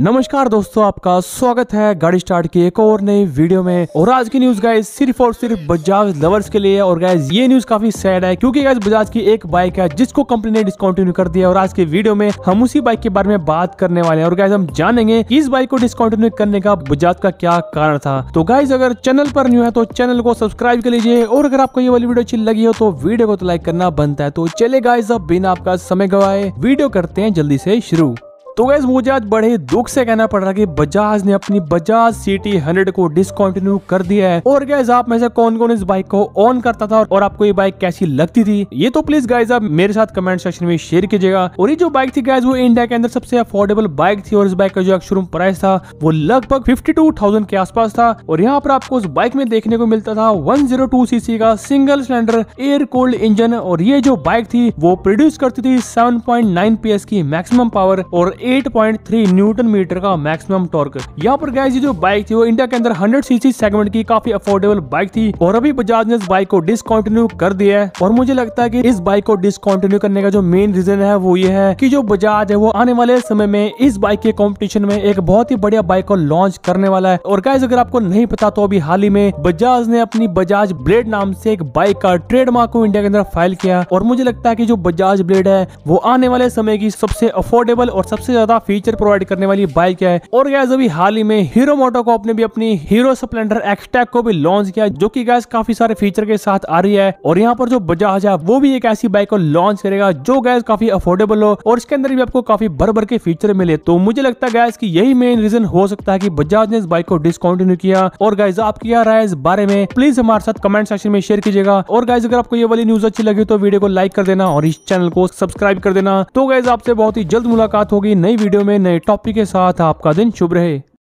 नमस्कार दोस्तों आपका स्वागत है गाड़ी स्टार्ट की एक और नई वीडियो में और आज की न्यूज गाइज सिर्फ और सिर्फ बजाज लवर्स के लिए और गाइज ये न्यूज काफी सैड है क्योंकि गाइज बजाज की एक बाइक है जिसको कंपनी ने डिस्कंटिन्यू कर दिया और आज के वीडियो में हम उसी बाइक के बारे में बात करने वाले हैं और गाइज हम जानेंगे इस बाइक को डिस्कंटिन्यू करने का बजाज का क्या कारण था तो गाइज अगर चैनल पर न्यू है तो चैनल को सब्सक्राइब कर लीजिए और अगर आपको ये वाली वीडियो अच्छी लगी हो तो वीडियो को तो लाइक करना बनता है तो चले गाइज अब बिना आपका समय गवाए वीडियो करते हैं जल्दी से शुरू तो गैस मुझे आज बड़े दुख से कहना पड़ रहा कि बजाज ने अपनी बजाज सिटी 100 को डिसकंटिन्यू कर दिया है और गैस आप में से कौन कौन इस बाइक को ऑन करता था और आपको ये बाइक कैसी लगती थी ये तो प्लीज गाइज आप मेरे साथ कमेंट सेक्शन में शेयर कीजिएगा और ये जो बाइक थी गैस वो इंडिया के अंदर सबसे अफोर्डेबल बाइक थी और इस बाइक का जो शोरूम प्राइस था वो लगभग फिफ्टी के आसपास था और यहाँ पर आपको उस बाइक में देखने को मिलता था वन सीसी का single cylinder air cold engine और ये जो बाइक थी वो प्रोड्यूस करती थी सेवन पॉइंट की मैक्सिमम पावर और 8.3 न्यूटन मीटर का मैक्सिमम टॉर्क यहाँ पर गैस ये जो बाइक थी वो इंडिया के अंदर 100 सीसी सेगमेंट की काफी अफोर्डेबल बाइक थी और अभी बजाज ने इस बाइक को डिसकंटिन्यू कर दिया है और मुझे लगता है कि इस बाइक को डिसकंटिन्यू करने का जो मेन रीजन है वो ये है की जो बजाज है वो आने वाले समय में इस बाइक के कॉम्पिटिशन में एक बहुत ही बढ़िया बाइक को लॉन्च करने वाला है और गाइज अगर आपको नहीं पता तो अभी हाल ही में बजाज ने अपनी बजाज ब्लेड नाम से एक बाइक का ट्रेडमार्क को इंडिया के अंदर फाइल किया और मुझे लगता है की जो बजाज ब्लेड है वो आने वाले समय की सबसे अफोर्डेबल और सबसे ज्यादा फीचर प्रोवाइड करने वाली बाइक है और गैस अभी हाल ही में हीरो मोटो को अपने भी अपनी हीरो स्प्लेंडर एक्सटेक को भी लॉन्च किया जो की गैस काफी सारे फीचर के साथ आ रही है और यहाँ पर जो बजाज है वो भी एक ऐसी बाइक को लॉन्च करेगा जो गैस काफी अफोर्डेबल हो और इसके अंदर भी आपको काफी भर भर के फीचर मिले तो मुझे लगता है गैस की यही मेन रीजन हो सकता है की बजाज ने इस बाइक को डिसकंटिन्यू किया और गैस आपकी क्या राय इस बारे में प्लीज हमारे साथ कमेंट सेक्शन में शेयर कीजिएगा और गैस अगर आपको ये वाली न्यूज अच्छी लगी तो वीडियो को लाइक कर देना और इस चैनल को सब्सक्राइब कर देना तो गैस आपसे बहुत ही जल्द मुलाकात होगी नई वीडियो में नए टॉपिक के साथ आपका दिन शुभ रहे